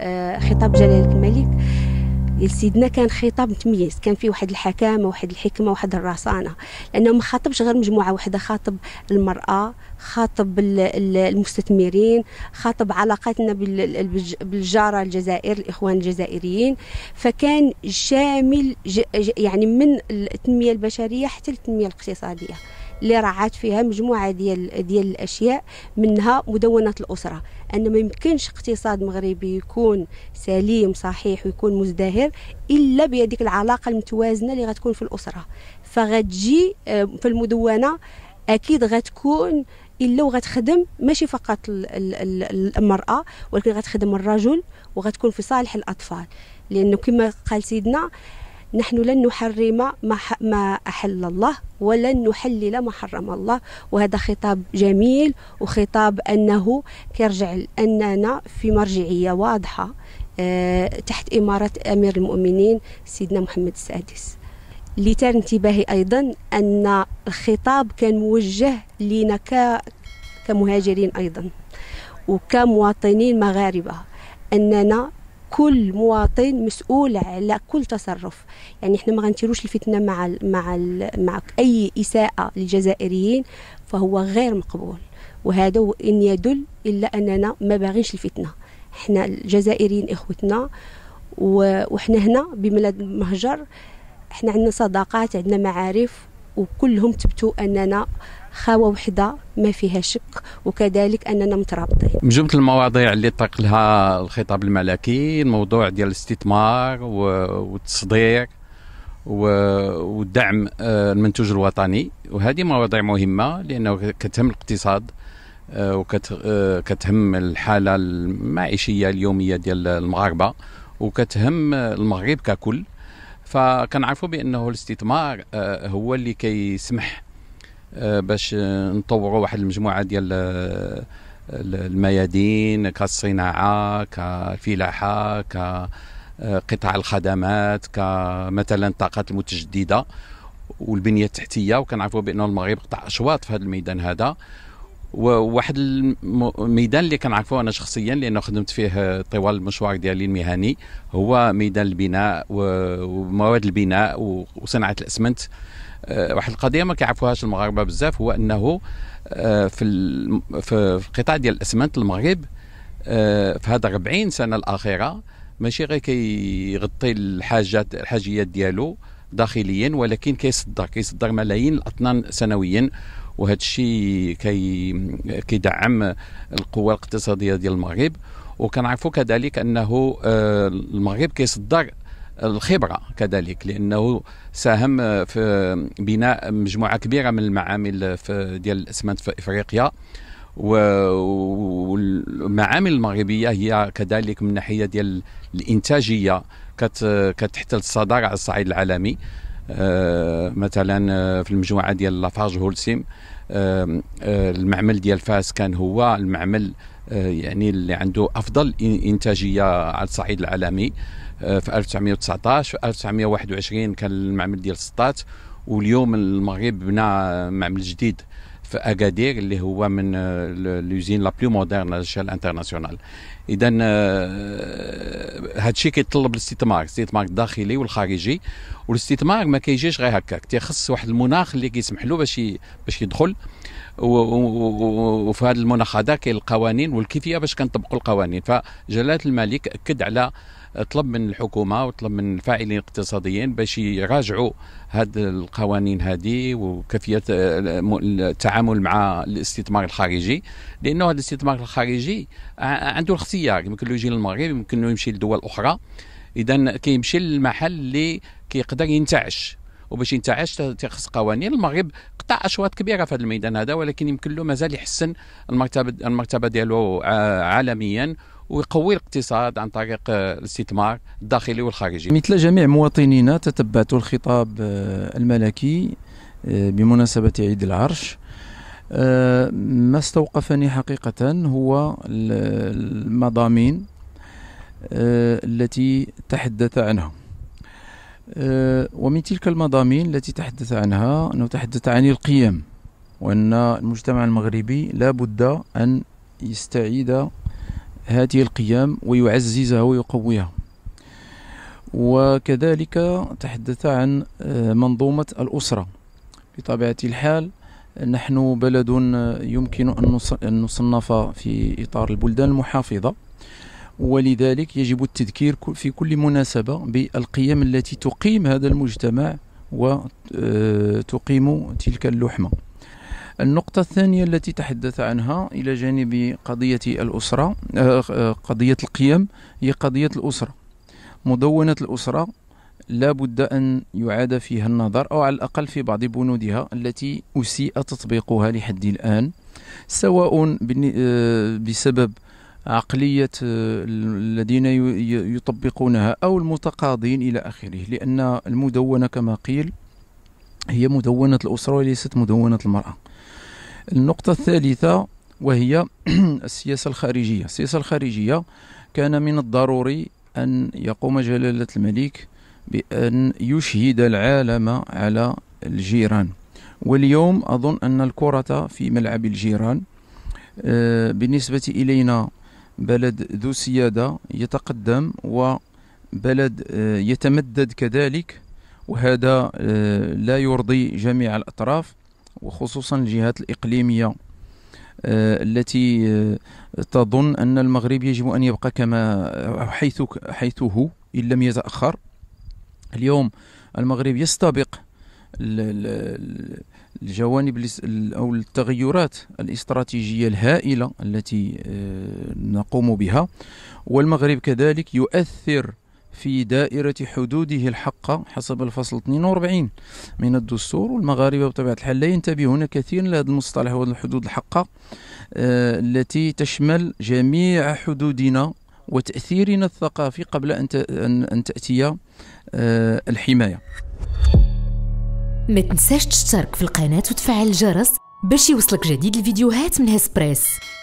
آه، خطاب جلالة الملك لسيدنا كان خطاب متميز كان فيه واحد الحكامه واحد الحكمه واحد الرصانه لانه ما خاطبش غير مجموعه واحده خاطب المراه خاطب المستثمرين خاطب علاقاتنا بالجاره الجزائر الاخوان الجزائريين فكان شامل يعني من التنميه البشريه حتى التنميه الاقتصاديه اللي راعات فيها مجموعه ديال ديال الاشياء منها مدونه الاسره ان ما يمكنش اقتصاد مغربي يكون سليم صحيح ويكون مزدهر الا بهذيك العلاقه المتوازنه اللي غتكون في الاسره فغتجي آه، في المدونه اكيد غتكون الا وغتخدم ماشي فقط المراه ولكن غتخدم الرجل وغتكون في صالح الاطفال لانه كما قال سيدنا نحن لن نحرم ما أحل الله ولن نحلل ما حرم الله وهذا خطاب جميل وخطاب أنه كيرجع أننا في مرجعية واضحة آه، تحت إمارة أمير المؤمنين سيدنا محمد السادس لتر انتباهي أيضا أن الخطاب كان موجه لنا كمهاجرين أيضا وكمواطنين مغاربة أننا كل مواطن مسؤول على كل تصرف يعني احنا ما غنتيروش الفتنه مع الـ مع الـ مع اي اساءه للجزائريين فهو غير مقبول وهذا ان يدل الا اننا ما باغينش الفتنه احنا الجزائريين اخوتنا وحنا هنا بملاد المهجر احنا عندنا صداقات عندنا معارف وكلهم تبتوا اننا خاوه وحده ما فيها شك وكذلك اننا مترابطين جمله المواضيع اللي طرق لها الخطاب الملكي الموضوع ديال الاستثمار والتصدير ودعم آه، المنتوج الوطني وهذه مواضيع مهمه لانه كتهم الاقتصاد آه، وكتهم آه، الحاله المعيشيه اليوميه ديال المغاربه وكتهم المغرب ككل فكنعرفوا بانه الاستثمار آه، هو اللي كيسمح آه، باش نطوروا واحد المجموعه ديال آه، الميادين كالصناعه كالفلاحه كقطاع الخدمات كمثلا الطاقات المتجدده والبنيه التحتيه وكنعرفوا بان المغرب قطع اشواط في هذا الميدان هذا وواحد الميدان اللي كنعرفوه انا شخصيا لانه خدمت فيه طوال المشوار ديالي المهني هو ميدان البناء ومواد البناء وصناعه الاسمنت آه، واحد القضيه ما كيعرفوهاش المغاربه بزاف هو انه آه، في في القطاع ديال الاسمنت المغرب آه، في هذا 40 سنه الاخيره ماشي غير كيغطي الحاجات الحاجيات ديالو داخليا ولكن كيصدر كيصدر ملايين الاطنان سنويا وهذا الشيء كي كيدعم القوه الاقتصاديه ديال المغرب وكنعرفوا كذلك انه آه، المغرب كيصدر الخبره كذلك لانه ساهم في بناء مجموعه كبيره من المعامل في ديال الاسمنت في افريقيا والمعامل المغربيه هي كذلك من ناحيه ديال الانتاجيه كتحتل الصداره على الصعيد العالمي آه، مثلا آه، في المجموعه ديال لافاج هولسيم آه، المعمل ديال فاس كان هو المعمل يعني اللي عنده افضل انتاجيه على الصعيد العالمي في 1919 في 1921 كان المعمل ديال سطات واليوم المغرب بنى معمل جديد في اكادير اللي هو من لوزين لا بلو مودرن على الشال انترناسيونال اذا هذا الشيء كيتطلب الاستثمار الاستثمار الداخلي والخارجي والاستثمار ما كيجيش غير هكاك تيخص واحد المناخ اللي كيسمح له باش باش يدخل وفي هذا المناخ هذا كاين القوانين والكيفيه باش كنطبقوا القوانين فجلاله الملك اكد على طلب من الحكومه وطلب من الفاعلين الاقتصاديين باش يراجعوا هاد القوانين هذه وكيفيه آه، التعامل مع الاستثمار الخارجي لانه هذا الاستثمار الخارجي عنده الاختيار يمكن له يجي للمغرب يمكن له يمشي لدول اخرى اذا كيمشي للمحل اللي كيقدر ينتعش وباش ينتعش تخص قوانين المغرب قطع اشواط كبيره في هذا الميدان هذا ولكن يمكن له مازال يحسن المرتبه المرتبه ديالو آه، عالميا ويقوي الاقتصاد عن طريق آه، الاستثمار الداخلي والخارجي مثل جميع مواطنينا تتبعت الخطاب آه، الملكي آه، بمناسبة عيد العرش ما استوقفني حقيقة هو المضامين التي تحدث عنها ومن تلك المضامين التي تحدث عنها أنه تحدث عن القيم وأن المجتمع المغربي لا بد أن يستعيد هذه القيم ويعززها ويقويها وكذلك تحدث عن آه، منظومة الأسرة بطبيعة الحال نحن بلد آه، يمكن أن نصنف في إطار البلدان المحافظة ولذلك يجب التذكير في كل مناسبة بالقيم التي تقيم هذا المجتمع وتقيم آه، تلك اللحمة النقطة الثانية التي تحدث عنها إلى جانب قضية الأسرة آه، آه، قضية القيم هي قضية الأسرة مدونة الأسرة لا بد أن يعاد فيها النظر أو على الأقل في بعض بنودها التي أسيء تطبيقها لحد الآن سواء آه، بسبب عقلية الذين يطبقونها أو المتقاضين إلى آخره لأن المدونة كما قيل هي مدونة الأسرة وليست مدونة المرأة النقطة الثالثة وهي السياسة الخارجية السياسة الخارجية كان من الضروري أن يقوم جلالة الملك بأن يشهد العالم على الجيران واليوم أظن أن الكرة في ملعب الجيران آه، بالنسبة إلينا بلد ذو سيادة يتقدم وبلد آه، يتمدد كذلك وهذا آه، لا يرضي جميع الأطراف وخصوصا الجهات الإقليمية آه، التي آه، تظن أن المغرب يجب أن يبقى كما آه، حيث حيث هو إن لم يتأخر اليوم المغرب يستبق الجوانب او التغيرات الاستراتيجيه الهائله التي نقوم بها والمغرب كذلك يؤثر في دائرة حدوده الحقة حسب الفصل 42 من الدستور والمغاربة بطبيعة الحال لا ينتبهون كثيرا لهذا المصطلح هو الحدود الحقة آه، التي تشمل جميع حدودنا وتأثيرنا الثقافي قبل أن أن تأتي آه، الحماية ما تنساش تشترك في القناة وتفعل الجرس باش يوصلك جديد الفيديوهات من هسبريس